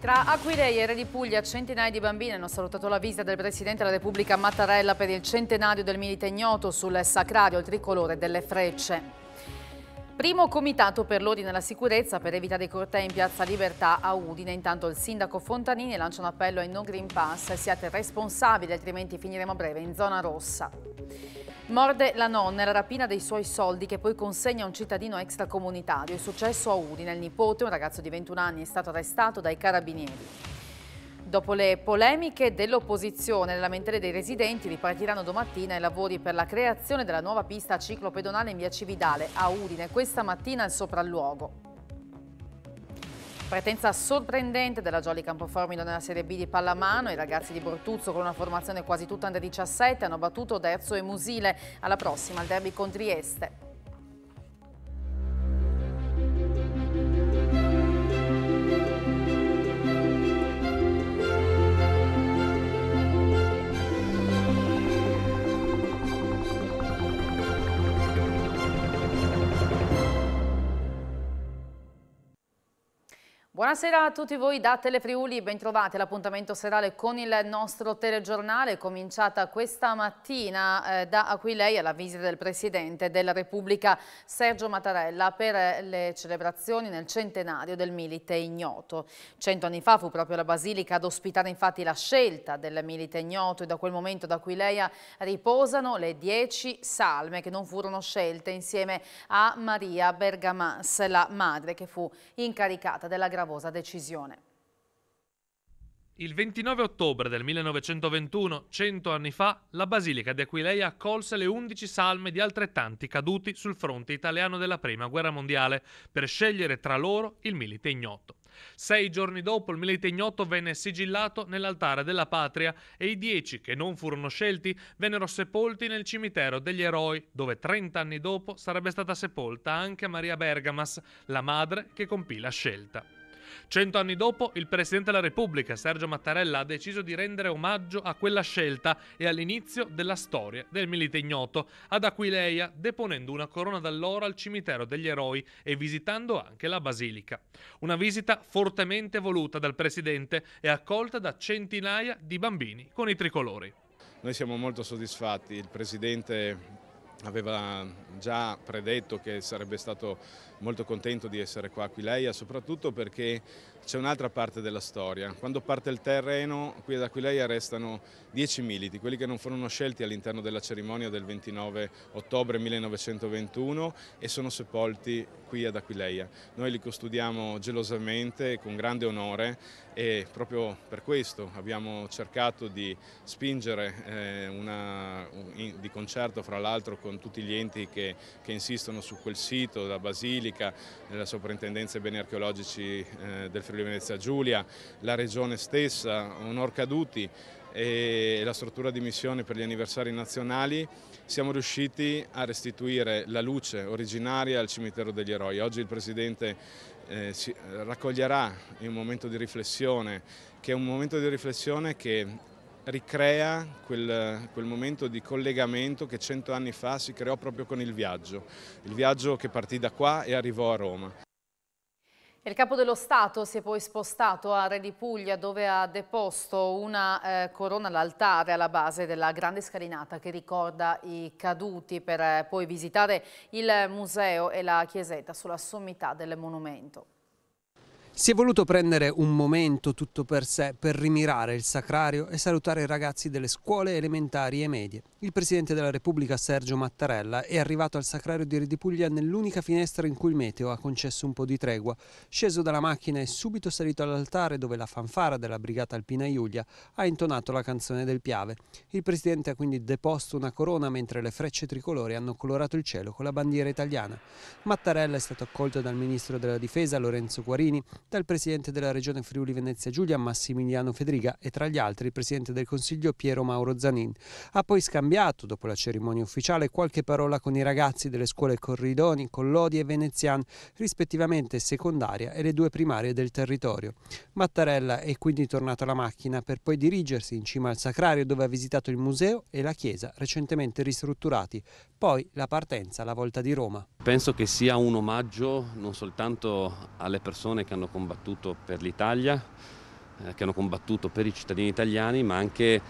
Tra Aquilei e Re di Puglia centinaia di bambini hanno salutato la visita del Presidente della Repubblica Mattarella per il centenario del milite ignoto sul sacrario il tricolore delle frecce. Primo comitato per l'ordine e la sicurezza per evitare i cortei in Piazza Libertà a Udine. Intanto il sindaco Fontanini lancia un appello ai no Green Pass. Siate responsabili altrimenti finiremo a breve in zona rossa. Morde la nonna e la rapina dei suoi soldi che poi consegna a un cittadino extracomunitario. È successo a Udine. Il nipote, un ragazzo di 21 anni, è stato arrestato dai carabinieri. Dopo le polemiche dell'opposizione e le lamentele dei residenti, ripartiranno domattina i lavori per la creazione della nuova pista ciclopedonale in via Cividale a Udine. Questa mattina il sopralluogo. Partenza sorprendente della Jolly Campoformido nella Serie B di pallamano. I ragazzi di Bortuzzo con una formazione quasi tutta under 17 hanno battuto Derzo e Musile. Alla prossima al derby con Trieste. Buonasera a tutti voi da Telefriuli, bentrovati all'appuntamento serale con il nostro telegiornale cominciata questa mattina eh, da Aquilei alla visita del Presidente della Repubblica Sergio Mattarella per eh, le celebrazioni nel centenario del Milite Ignoto. Cento anni fa fu proprio la Basilica ad ospitare infatti la scelta del Milite Ignoto e da quel momento da Aquileia riposano le dieci salme che non furono scelte insieme a Maria Bergamas, la madre che fu incaricata della gravola gravosa decisione. Il 29 ottobre del 1921, cento anni fa, la Basilica di Aquileia accolse le 11 salme di altrettanti caduti sul fronte italiano della Prima Guerra Mondiale per scegliere tra loro il milite ignoto. Sei giorni dopo il milite ignoto venne sigillato nell'altare della patria e i dieci che non furono scelti vennero sepolti nel cimitero degli eroi, dove 30 anni dopo sarebbe stata sepolta anche Maria Bergamas, la madre che compì la scelta. Cento anni dopo, il Presidente della Repubblica, Sergio Mattarella, ha deciso di rendere omaggio a quella scelta e all'inizio della storia del milite ignoto, ad Aquileia, deponendo una corona d'alloro al cimitero degli eroi e visitando anche la Basilica. Una visita fortemente voluta dal Presidente e accolta da centinaia di bambini con i tricolori. Noi siamo molto soddisfatti, il Presidente aveva già predetto che sarebbe stato molto contento di essere qua a Aquileia, soprattutto perché c'è un'altra parte della storia. Quando parte il terreno, qui ad Aquileia restano 10 militi, quelli che non furono scelti all'interno della cerimonia del 29 ottobre 1921 e sono sepolti qui ad Aquileia. Noi li custodiamo gelosamente, con grande onore e proprio per questo abbiamo cercato di spingere eh, una, di concerto fra l'altro con tutti gli enti che, che insistono su quel sito, da Basilica, Basilica, la Soprintendenza e Beni Archeologici eh, del Friuli Venezia Giulia, la Regione stessa, Onor Caduti e la struttura di missione per gli anniversari nazionali, siamo riusciti a restituire la luce originaria al cimitero degli eroi. Oggi il Presidente eh, raccoglierà in un momento di riflessione, che è un momento di riflessione che ricrea quel, quel, momento di collegamento che cento anni fa si creò proprio con il viaggio, il viaggio che partì da qua e arrivò a Roma. Il capo dello Stato si è poi spostato a Re di Puglia dove ha deposto una eh, corona all'altare alla base della grande scalinata che ricorda i caduti per eh, poi visitare il museo e la chiesetta sulla sommità del monumento. Si è voluto prendere un momento tutto per sé per rimirare il sacrario e salutare i ragazzi delle scuole elementari e medie. Il Presidente della Repubblica Sergio Mattarella è arrivato al sacrario di Redipuglia nell'unica finestra in cui il meteo ha concesso un po' di tregua. Sceso dalla macchina e subito salito all'altare dove la fanfara della Brigata Alpina Iulia ha intonato la canzone del Piave. Il Presidente ha quindi deposto una corona mentre le frecce tricolori hanno colorato il cielo con la bandiera italiana. Mattarella è stato accolto dal Ministro della Difesa Lorenzo Guarini dal presidente della regione Friuli Venezia Giulia Massimiliano Federica e tra gli altri il presidente del Consiglio Piero Mauro Zanin. Ha poi scambiato, dopo la cerimonia ufficiale, qualche parola con i ragazzi delle scuole Corridoni, Collodi e Venezian, rispettivamente secondaria e le due primarie del territorio. Mattarella è quindi tornato alla macchina per poi dirigersi in cima al Sacrario dove ha visitato il museo e la chiesa recentemente ristrutturati. Poi la partenza alla volta di Roma. Penso che sia un omaggio non soltanto alle persone che hanno combattuto per l'Italia, eh, che hanno combattuto per i cittadini italiani, ma anche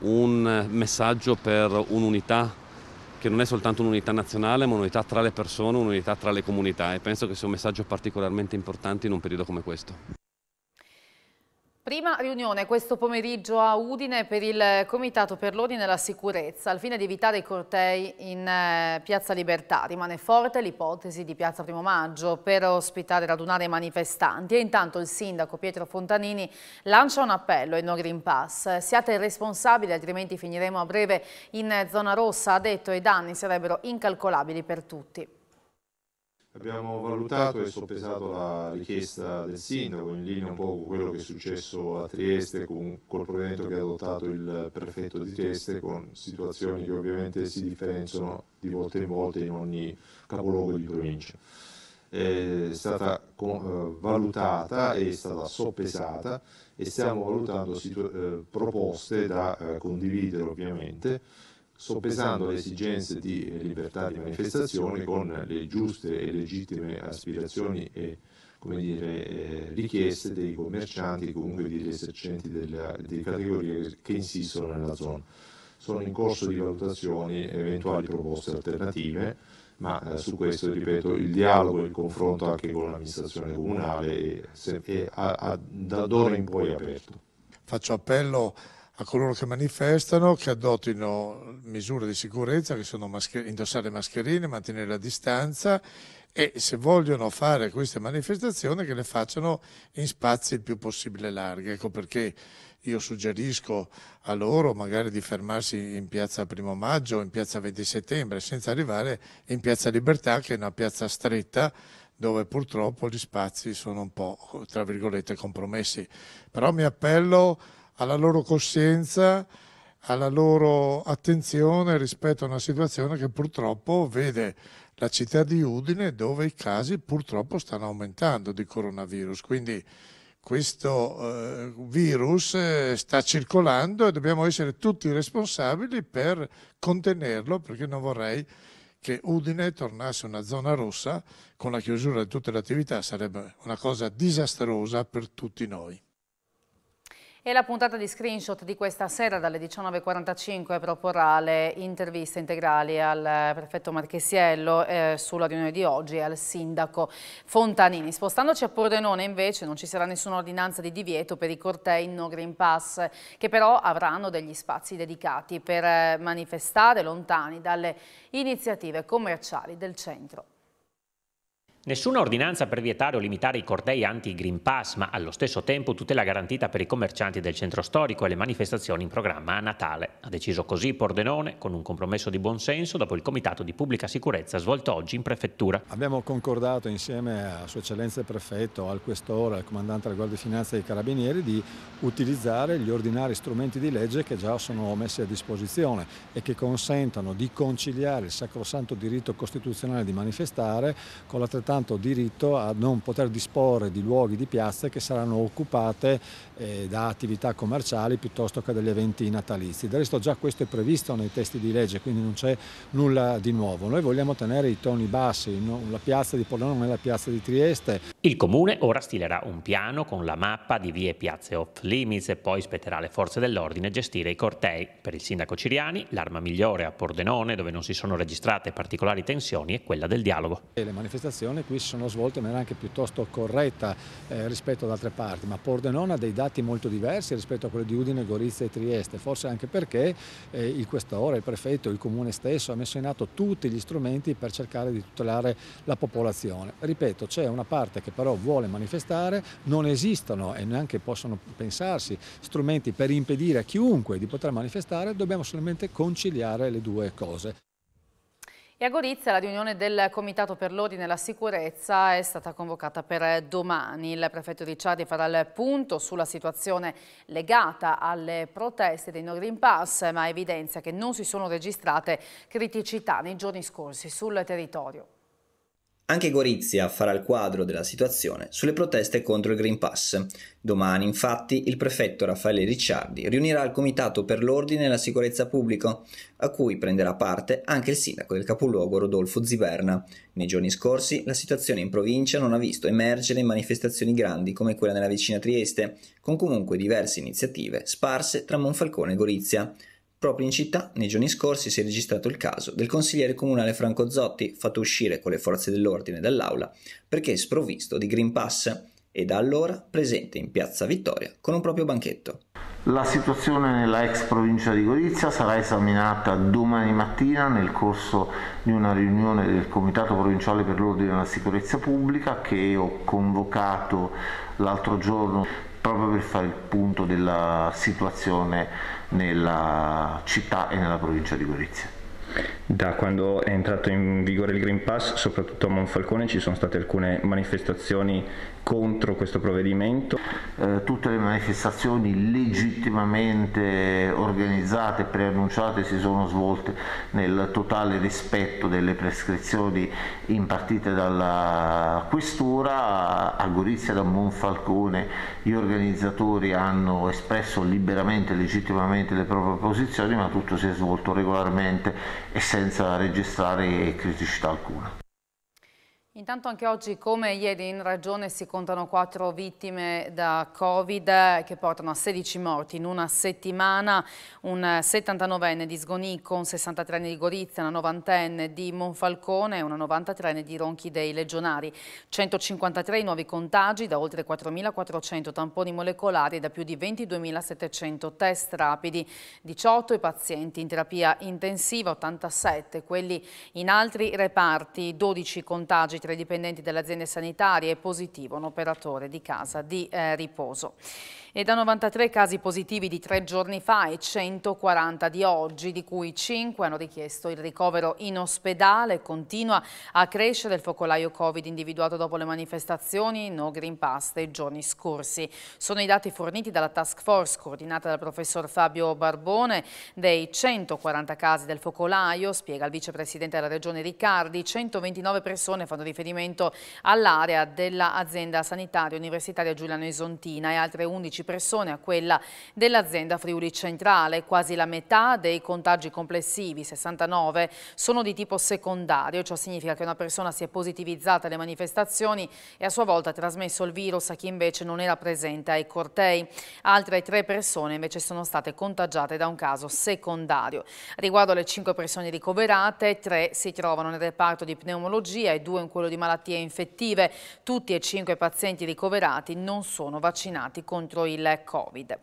un messaggio per un'unità che non è soltanto un'unità nazionale, ma un'unità tra le persone, un'unità tra le comunità e penso che sia un messaggio particolarmente importante in un periodo come questo. Prima riunione questo pomeriggio a Udine per il Comitato per l'Ordine e la Sicurezza al fine di evitare i cortei in eh, Piazza Libertà. Rimane forte l'ipotesi di Piazza Primo Maggio per ospitare e radunare i manifestanti e intanto il sindaco Pietro Fontanini lancia un appello ai no Green Pass. Siate responsabili altrimenti finiremo a breve in zona rossa, ha detto, e i danni sarebbero incalcolabili per tutti. Abbiamo valutato e soppesato la richiesta del sindaco in linea un po' con quello che è successo a Trieste con, col provvedimento che ha adottato il prefetto di Trieste con situazioni che ovviamente si differenziano di volta in volta in ogni capoluogo di provincia. È stata eh, valutata e è stata soppesata e stiamo valutando eh, proposte da eh, condividere ovviamente soppesando le esigenze di libertà di manifestazione con le giuste e legittime aspirazioni e dire, eh, richieste dei commercianti comunque degli esercenti della, delle categorie che insistono nella zona. Sono in corso di valutazioni eventuali proposte alternative, ma eh, su questo, ripeto, il dialogo e il confronto anche con l'amministrazione comunale è, è, è, è da d'ora in poi aperto. Faccio appello a coloro che manifestano che adottino misure di sicurezza che sono mascher- indossare mascherine, mantenere la distanza e se vogliono fare queste manifestazioni che le facciano in spazi il più possibile larghi. Ecco perché io suggerisco a loro magari di fermarsi in piazza Primo Maggio, in piazza 20 Settembre, senza arrivare in piazza Libertà che è una piazza stretta dove purtroppo gli spazi sono un po', tra virgolette, compromessi. Però mi appello alla loro coscienza, alla loro attenzione rispetto a una situazione che purtroppo vede la città di Udine dove i casi purtroppo stanno aumentando di coronavirus. Quindi questo eh, virus eh, sta circolando e dobbiamo essere tutti responsabili per contenerlo perché non vorrei che Udine tornasse una zona rossa con la chiusura di tutte le attività sarebbe una cosa disastrosa per tutti noi. E la puntata di screenshot di questa sera dalle 19.45 proporrà le interviste integrali al eh, prefetto Marchesiello eh, sulla riunione di oggi e al sindaco Fontanini. Spostandoci a Pordenone invece non ci sarà nessuna ordinanza di divieto per i cortei no Green Pass che però avranno degli spazi dedicati per eh, manifestare lontani dalle iniziative commerciali del centro. Nessuna ordinanza per vietare o limitare i cortei anti-Green Pass, ma allo stesso tempo tutela garantita per i commercianti del centro storico e le manifestazioni in programma a Natale. Ha deciso così Pordenone con un compromesso di buonsenso dopo il comitato di pubblica sicurezza svolto oggi in prefettura. Abbiamo concordato insieme a Sua Eccellenza il Prefetto, al Questore, al Comandante della Guardia di Finanza e ai Carabinieri di utilizzare gli ordinari strumenti di legge che già sono messi a disposizione e che consentono di conciliare il sacrosanto diritto costituzionale di manifestare con l'altrettanto pertanto diritto a non poter disporre di luoghi, di piazze che saranno occupate eh, da attività commerciali piuttosto che dagli eventi natalizi. Del resto già questo è previsto nei testi di legge, quindi non c'è nulla di nuovo. Noi vogliamo tenere i toni bassi, no? la piazza di Pordenone non è la piazza di Trieste. Il comune ora stilerà un piano con la mappa di vie e piazze off limits e poi spetterà alle forze dell'ordine gestire i cortei. Per il sindaco Ciriani l'arma migliore a Pordenone, dove non si sono registrate particolari tensioni, è quella del dialogo. E le manifestazioni qui si sono svolte in maniera anche piuttosto corretta eh, rispetto ad altre parti, ma Pordenone ha dei dati molto diversi rispetto a quelli di Udine, Gorizia e Trieste, forse anche perché eh, il questore, il prefetto, il comune stesso ha messo in atto tutti gli strumenti per cercare di tutelare la popolazione. Ripeto, c'è una parte che però vuole manifestare, non esistono e neanche possono pensarsi strumenti per impedire a chiunque di poter manifestare, dobbiamo solamente conciliare le due cose. E a Gorizia la riunione del Comitato per l'Ordine e la Sicurezza è stata convocata per domani. Il prefetto Ricciardi farà il punto sulla situazione legata alle proteste dei No Green Pass, ma evidenzia che non si sono registrate criticità nei giorni scorsi sul territorio. Anche Gorizia farà il quadro della situazione sulle proteste contro il Green Pass. Domani, infatti, il prefetto Raffaele Ricciardi riunirà il Comitato per l'Ordine e la Sicurezza Pubblica, a cui prenderà parte anche il sindaco del capoluogo Rodolfo Ziberna. Nei giorni scorsi la situazione in provincia non ha visto emergere manifestazioni grandi come quella nella vicina Trieste, con comunque diverse iniziative sparse tra Monfalcone e Gorizia. Proprio in città, nei giorni scorsi, si è registrato il caso del consigliere comunale Franco Zotti fatto uscire con le forze dell'ordine dall'aula perché sprovvisto di Green Pass e da allora presente in Piazza Vittoria con un proprio banchetto. La situazione nella ex provincia di Gorizia sarà esaminata domani mattina nel corso di una riunione del Comitato Provinciale per l'Ordine e la Sicurezza Pubblica che ho convocato l'altro giorno proprio per fare il punto della situazione nella città e nella provincia di Gorizia. Da quando è entrato in vigore il Green Pass, soprattutto a Monfalcone, ci sono state alcune manifestazioni contro questo provvedimento. Eh, tutte le manifestazioni legittimamente organizzate, preannunciate, si sono svolte nel totale rispetto delle prescrizioni impartite dalla Questura. A Gorizia da Monfalcone gli organizzatori hanno espresso liberamente e legittimamente le proprie posizioni, ma tutto si è svolto regolarmente e senza registrare criticità alcuna. Intanto anche oggi come ieri in Ragione si contano quattro vittime da Covid che portano a 16 morti in una settimana, un 79enne di Sgonico, un 63enne di Gorizia, una 90enne di Monfalcone e una 93enne di Ronchi dei Legionari. 153 nuovi contagi da oltre 4.400 tamponi molecolari e da più di 22.700 test rapidi, 18 i pazienti in terapia intensiva, 87 quelli in altri reparti, 12 contagi tra i dipendenti delle aziende sanitarie è positivo un operatore di casa di eh, riposo e da 93 casi positivi di tre giorni fa e 140 di oggi, di cui 5 hanno richiesto il ricovero in ospedale. Continua a crescere il focolaio Covid individuato dopo le manifestazioni No Green Pass dei giorni scorsi. Sono i dati forniti dalla task force coordinata dal professor Fabio Barbone dei 140 casi del focolaio, spiega il vicepresidente della regione Riccardi, 129 persone fanno riferimento all'area dell'azienda sanitaria universitaria Giuliano Esontina e altre 11 15 persone a quella dell'azienda Friuli Centrale. Quasi la metà dei contagi complessivi, 69, sono di tipo secondario. Ciò significa che una persona si è positivizzata alle manifestazioni e a sua volta ha trasmesso il virus a chi invece non era presente ai cortei. Altre tre persone invece sono state contagiate da un caso secondario. Riguardo alle cinque persone ricoverate, tre si trovano nel reparto di pneumologia e due in quello di malattie infettive. Tutti e cinque i pazienti ricoverati non sono vaccinati contro il il Covid.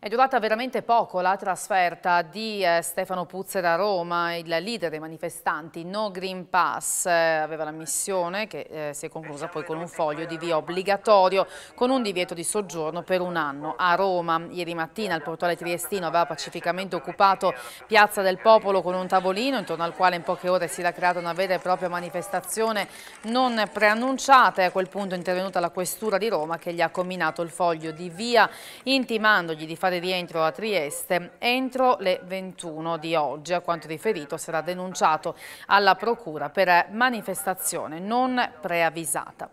È durata veramente poco la trasferta di eh, Stefano Puzzera a Roma, il leader dei manifestanti No Green Pass eh, aveva la missione che eh, si è conclusa poi con un foglio di via obbligatorio con un divieto di soggiorno per un anno a Roma. Ieri mattina il portuale triestino aveva pacificamente occupato Piazza del Popolo con un tavolino intorno al quale in poche ore si era creata una vera e propria manifestazione non preannunciata e a quel punto è intervenuta la questura di Roma che gli ha combinato il foglio di via intimandogli di fare fare rientro a Trieste entro le 21 di oggi. A quanto riferito sarà denunciato alla Procura per manifestazione non preavvisata.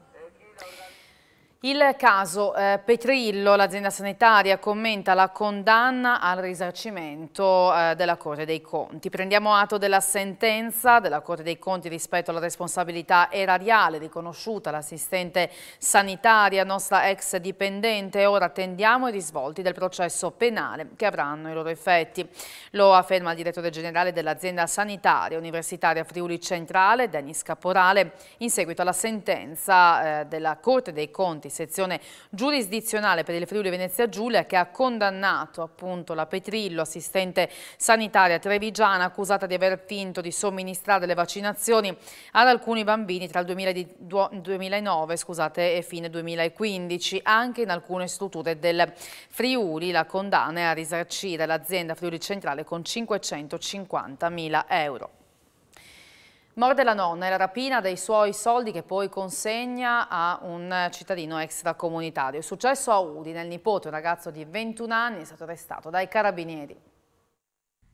Il caso eh, Petrillo, l'azienda sanitaria, commenta la condanna al risarcimento eh, della Corte dei Conti. Prendiamo atto della sentenza della Corte dei Conti rispetto alla responsabilità erariale riconosciuta all'assistente sanitaria, nostra ex dipendente. Ora attendiamo i risvolti del processo penale che avranno i loro effetti. Lo afferma il direttore generale dell'azienda sanitaria universitaria Friuli Centrale, Denis Caporale, in seguito alla sentenza eh, della Corte dei Conti sezione giurisdizionale per il Friuli Venezia Giulia che ha condannato appunto la Petrillo, assistente sanitaria trevigiana, accusata di aver finto di somministrare le vaccinazioni ad alcuni bambini tra il 2009 scusate, e fine 2015, anche in alcune strutture del Friuli. La condanna è a risarcire l'azienda Friuli Centrale con 550 mila euro. Morde la nonna e la rapina dei suoi soldi che poi consegna a un cittadino extracomunitario. È successo a Udine, il nipote, un ragazzo di 21 anni, è stato arrestato dai carabinieri.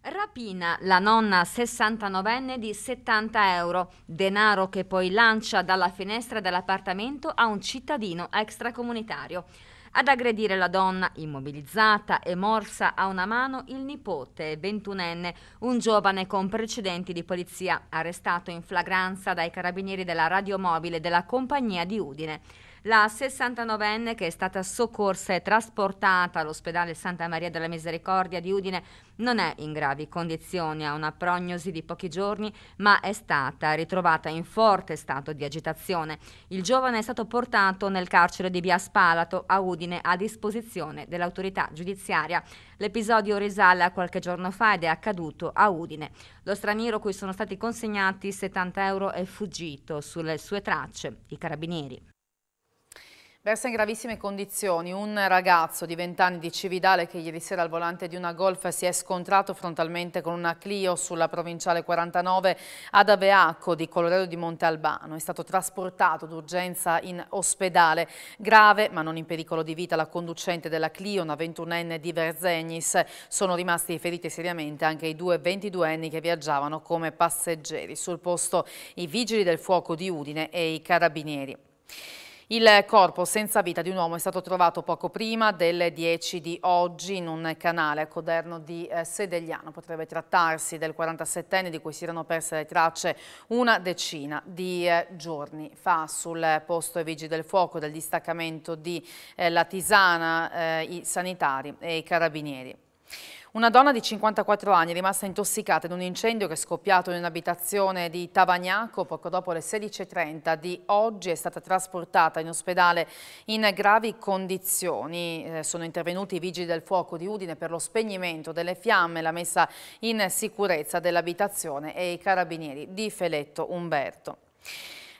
Rapina la nonna 69enne di 70 euro, denaro che poi lancia dalla finestra dell'appartamento a un cittadino extracomunitario. Ad aggredire la donna, immobilizzata e morsa a una mano, il nipote, 21enne, un giovane con precedenti di polizia, arrestato in flagranza dai carabinieri della radiomobile della compagnia di Udine la 69enne che è stata soccorsa e trasportata all'ospedale Santa Maria della Misericordia di Udine non è in gravi condizioni, ha una prognosi di pochi giorni, ma è stata ritrovata in forte stato di agitazione. Il giovane è stato portato nel carcere di Via Spalato a Udine a disposizione dell'autorità giudiziaria. L'episodio risale a qualche giorno fa ed è accaduto a Udine. Lo straniero cui sono stati consegnati 70 euro è fuggito sulle sue tracce, i carabinieri. Versa in gravissime condizioni un ragazzo di 20 anni di Cividale che ieri sera al volante di una Golf si è scontrato frontalmente con una Clio sulla provinciale 49 ad Aveacco di Colorado di Monte Albano. È stato trasportato d'urgenza in ospedale. Grave ma non in pericolo di vita la conducente della Clio, una 21enne di Verzegnis. Sono rimasti feriti seriamente anche i due 22enni che viaggiavano come passeggeri. Sul posto i vigili del fuoco di Udine e i carabinieri. Il corpo senza vita di un uomo è stato trovato poco prima delle 10 di oggi in un canale a Coderno di eh, Sedegliano. Potrebbe trattarsi del 47enne di cui si erano perse le tracce una decina di eh, giorni fa. Sul posto ai vigili del fuoco del distaccamento di eh, Tisana, eh, i sanitari e i carabinieri. Una donna di 54 anni è rimasta intossicata in un incendio che è scoppiato in un'abitazione di Tavagnaco poco dopo le 16.30 di oggi è stata trasportata in ospedale in gravi condizioni. Eh, sono intervenuti i vigili del fuoco di Udine per lo spegnimento delle fiamme, la messa in sicurezza dell'abitazione e i carabinieri di Feletto Umberto.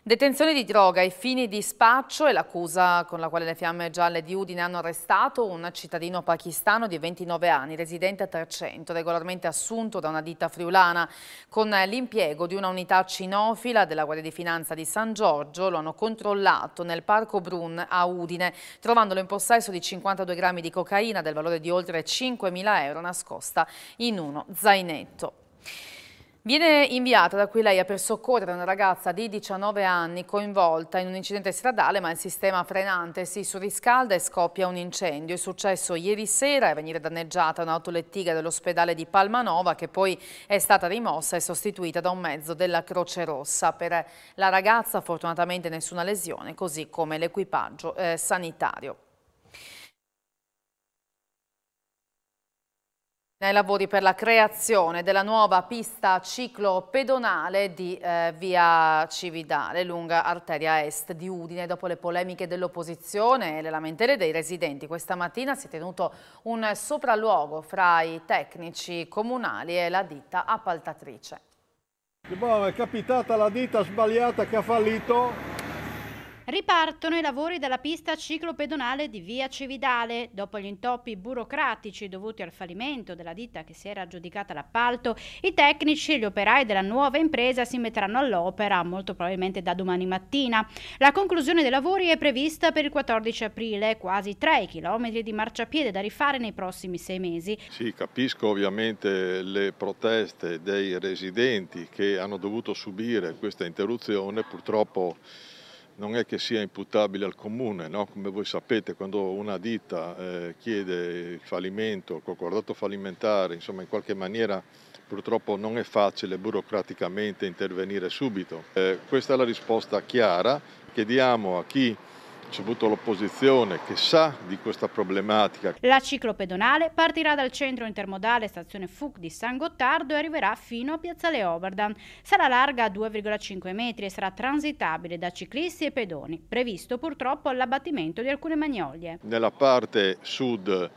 Detenzione di droga ai fini di spaccio è l'accusa con la quale le fiamme gialle di Udine hanno arrestato un cittadino pakistano di 29 anni, residente a Tercento, regolarmente assunto da una ditta friulana. Con l'impiego di una unità cinofila della Guardia di Finanza di San Giorgio lo hanno controllato nel Parco Brun a Udine, trovandolo in possesso di 52 grammi di cocaina del valore di oltre 5.000 euro nascosta in uno zainetto. Viene inviata da Aquileia per soccorrere una ragazza di 19 anni coinvolta in un incidente stradale ma il sistema frenante si surriscalda e scoppia un incendio. È successo ieri sera è venire danneggiata un'autolettiga dell'ospedale di Palmanova che poi è stata rimossa e sostituita da un mezzo della Croce Rossa. Per la ragazza fortunatamente nessuna lesione così come l'equipaggio eh, sanitario. nei lavori per la creazione della nuova pista ciclopedonale di eh, via Cividale, lunga arteria est di Udine. Dopo le polemiche dell'opposizione e le lamentele dei residenti, questa mattina si è tenuto un sopralluogo fra i tecnici comunali e la ditta appaltatrice. Boh, è capitata la ditta sbagliata che ha fallito Ripartono i lavori della pista ciclopedonale di Via Cividale. Dopo gli intoppi burocratici dovuti al fallimento della ditta che si era aggiudicata l'appalto, i tecnici e gli operai della nuova impresa si metteranno all'opera molto probabilmente da domani mattina. La conclusione dei lavori è prevista per il 14 aprile, quasi 3 km di marciapiede da rifare nei prossimi sei mesi. Sì, capisco ovviamente le proteste dei residenti che hanno dovuto subire questa interruzione, purtroppo non è che sia imputabile al comune, no? come voi sapete quando una ditta eh, chiede il fallimento, il concordato fallimentare, insomma in qualche maniera purtroppo non è facile burocraticamente intervenire subito. Eh, questa è la risposta chiara che diamo a chi soprattutto l'opposizione che sa di questa problematica. La ciclopedonale partirà dal centro intermodale stazione FUC di San Gottardo e arriverà fino a Piazzale Oberdan. Sarà larga 2,5 metri e sarà transitabile da ciclisti e pedoni, previsto purtroppo l'abbattimento di alcune magnolie. Nella parte sud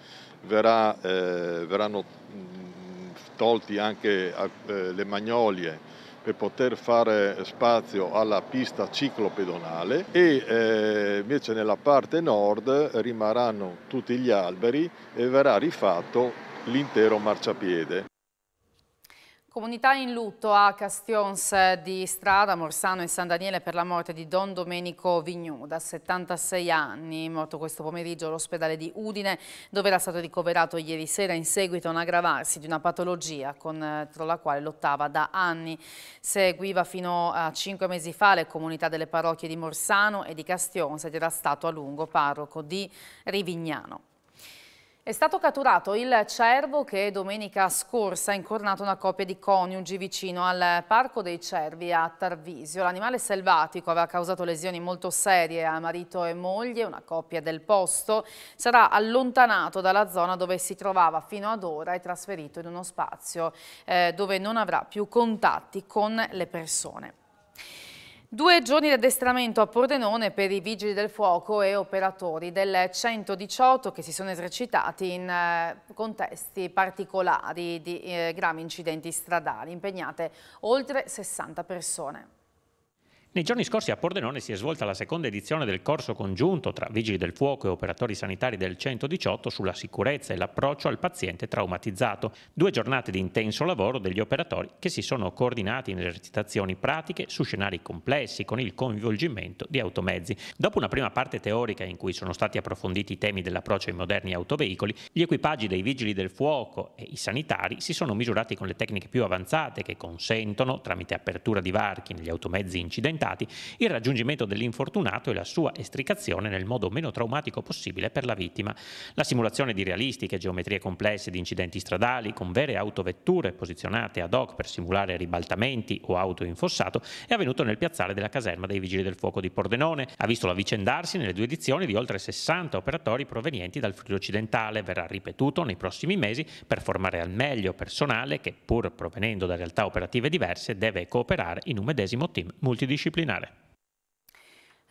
verrà, eh, verranno mm, tolti anche eh, le magnolie per poter fare spazio alla pista ciclopedonale e eh, invece nella parte nord rimarranno tutti gli alberi e verrà rifatto l'intero marciapiede. Comunità in lutto a Castions di Strada, Morsano e San Daniele per la morte di Don Domenico da 76 anni, morto questo pomeriggio all'ospedale di Udine, dove era stato ricoverato ieri sera in seguito a un aggravarsi di una patologia contro eh, la quale lottava da anni. Seguiva fino a cinque mesi fa le comunità delle parrocchie di Morsano e di Castions ed era stato a lungo parroco di Rivignano. È stato catturato il cervo che domenica scorsa ha incornato una coppia di coniugi vicino al Parco dei Cervi a Tarvisio. L'animale selvatico aveva causato lesioni molto serie a marito e moglie, una coppia del posto. Sarà allontanato dalla zona dove si trovava fino ad ora e trasferito in uno spazio eh, dove non avrà più contatti con le persone. Due giorni di addestramento a Pordenone per i vigili del fuoco e operatori del 118 che si sono esercitati in eh, contesti particolari di eh, gravi incidenti stradali, impegnate oltre 60 persone. Nei giorni scorsi a Pordenone si è svolta la seconda edizione del corso congiunto tra Vigili del Fuoco e operatori sanitari del 118 sulla sicurezza e l'approccio al paziente traumatizzato. Due giornate di intenso lavoro degli operatori che si sono coordinati in esercitazioni pratiche su scenari complessi con il coinvolgimento di automezzi. Dopo una prima parte teorica in cui sono stati approfonditi i temi dell'approccio ai moderni autoveicoli, gli equipaggi dei Vigili del Fuoco e i sanitari si sono misurati con le tecniche più avanzate che consentono, tramite apertura di varchi negli automezzi incidentali, documentati il raggiungimento dell'infortunato e la sua estricazione nel modo meno traumatico possibile per la vittima. La simulazione di realistiche geometrie complesse di incidenti stradali con vere autovetture posizionate ad hoc per simulare ribaltamenti o auto in fossato è avvenuto nel piazzale della caserma dei Vigili del Fuoco di Pordenone. Ha visto l'avvicendarsi nelle due edizioni di oltre 60 operatori provenienti dal Friuli occidentale. Verrà ripetuto nei prossimi mesi per formare al meglio personale che, pur provenendo da realtà operative diverse, deve cooperare in un medesimo team multidisciplinare disciplinare.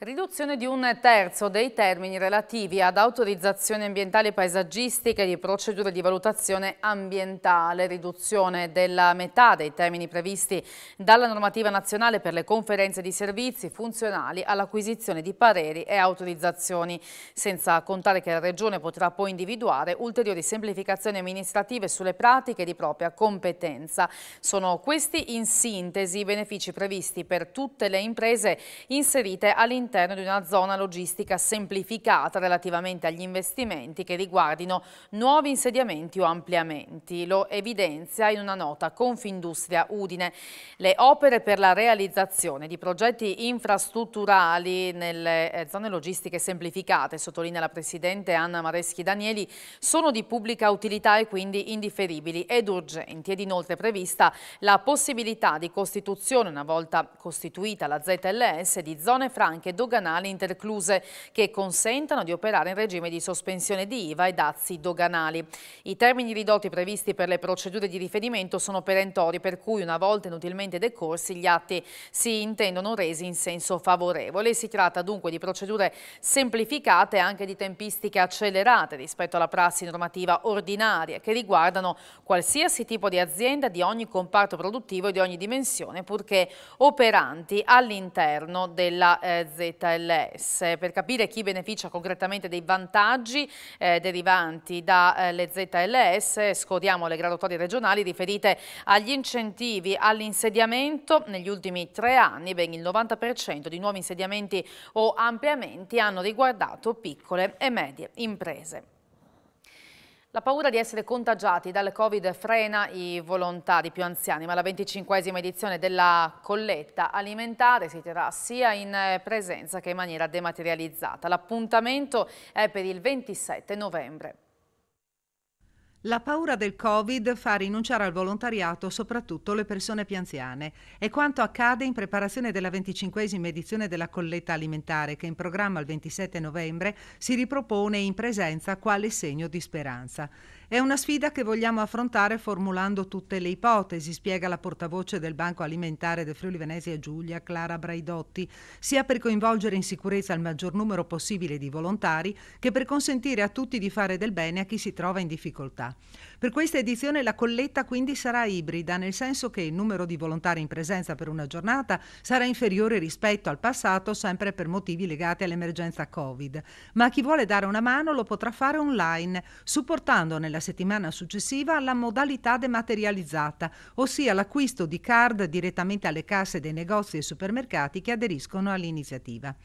Riduzione di un terzo dei termini relativi ad autorizzazioni ambientali e paesaggistiche di procedure di valutazione ambientale, riduzione della metà dei termini previsti dalla normativa nazionale per le conferenze di servizi funzionali all'acquisizione di pareri e autorizzazioni, senza contare che la Regione potrà poi individuare ulteriori semplificazioni amministrative sulle pratiche di propria competenza. Sono questi in sintesi i benefici previsti per tutte le imprese inserite all'interno all'interno di una zona logistica semplificata relativamente agli investimenti che riguardino nuovi insediamenti o ampliamenti. Lo evidenzia in una nota Confindustria Udine. Le opere per la realizzazione di progetti infrastrutturali nelle eh, zone logistiche semplificate, sottolinea la Presidente Anna Mareschi Danieli, sono di pubblica utilità e quindi indifferibili ed urgenti ed inoltre prevista la possibilità di costituzione, una volta costituita la ZLS, di zone franche dove doganali intercluse che consentano di operare in regime di sospensione di IVA e dazi doganali. I termini ridotti previsti per le procedure di riferimento sono perentori per cui una volta inutilmente decorsi gli atti si intendono resi in senso favorevole. Si tratta dunque di procedure semplificate e anche di tempistiche accelerate rispetto alla prassi normativa ordinaria che riguardano qualsiasi tipo di azienda di ogni comparto produttivo e di ogni dimensione purché operanti all'interno della eh, ZLS per capire chi beneficia concretamente dei vantaggi eh, derivanti dalle eh, ZLS scodiamo le graduatorie regionali riferite agli incentivi all'insediamento negli ultimi tre anni ben il 90% di nuovi insediamenti o ampliamenti hanno riguardato piccole e medie imprese. La paura di essere contagiati dal Covid frena i volontari più anziani, ma la 25esima edizione della colletta alimentare si terrà sia in presenza che in maniera dematerializzata. L'appuntamento è per il 27 novembre. La paura del Covid fa rinunciare al volontariato soprattutto le persone più anziane. È quanto accade in preparazione della 25esima edizione della colletta alimentare che in programma il 27 novembre si ripropone in presenza quale segno di speranza. È una sfida che vogliamo affrontare formulando tutte le ipotesi, spiega la portavoce del Banco Alimentare del Friuli Venezia Giulia, Clara Braidotti, sia per coinvolgere in sicurezza il maggior numero possibile di volontari che per consentire a tutti di fare del bene a chi si trova in difficoltà. Per questa edizione la colletta quindi sarà ibrida, nel senso che il numero di volontari in presenza per una giornata sarà inferiore rispetto al passato, sempre per motivi legati all'emergenza Covid. Ma chi vuole dare una mano lo potrà fare online, supportando nella settimana successiva la modalità dematerializzata, ossia l'acquisto di card direttamente alle casse dei negozi e supermercati che aderiscono all'iniziativa.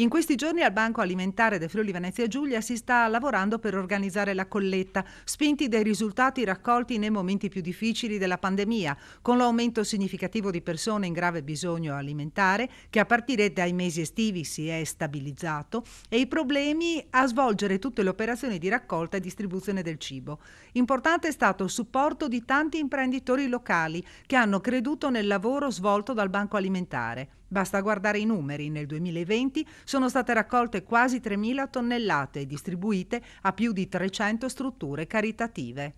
In questi giorni al Banco Alimentare del Friuli Venezia Giulia si sta lavorando per organizzare la colletta, spinti dai risultati raccolti nei momenti più difficili della pandemia, con l'aumento significativo di persone in grave bisogno alimentare che a partire dai mesi estivi si è stabilizzato e i problemi a svolgere tutte le operazioni di raccolta e distribuzione del cibo. Importante è stato il supporto di tanti imprenditori locali che hanno creduto nel lavoro svolto dal Banco Alimentare. Basta guardare i numeri, nel 2020 sono state raccolte quasi 3.000 tonnellate e distribuite a più di 300 strutture caritative.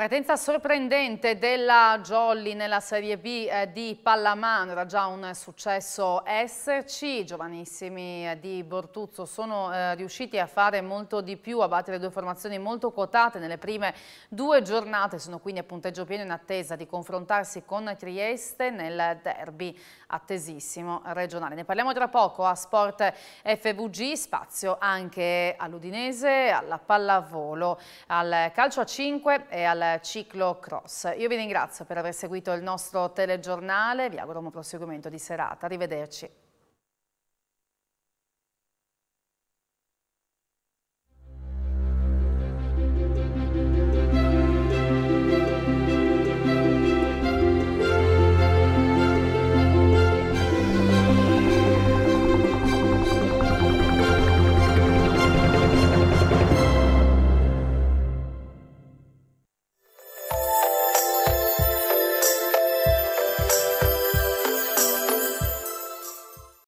Partenza sorprendente della Jolly nella Serie B eh, di pallamano, era già un successo esserci, i giovanissimi eh, di Bortuzzo sono eh, riusciti a fare molto di più, a battere due formazioni molto quotate nelle prime due giornate, sono quindi a punteggio pieno in attesa di confrontarsi con Trieste nel derby attesissimo regionale. Ne parliamo tra poco a Sport FVG, spazio anche all'Udinese, alla pallavolo, al calcio a 5 e al ciclocross. Io vi ringrazio per aver seguito il nostro telegiornale, vi auguro un proseguimento di serata, arrivederci.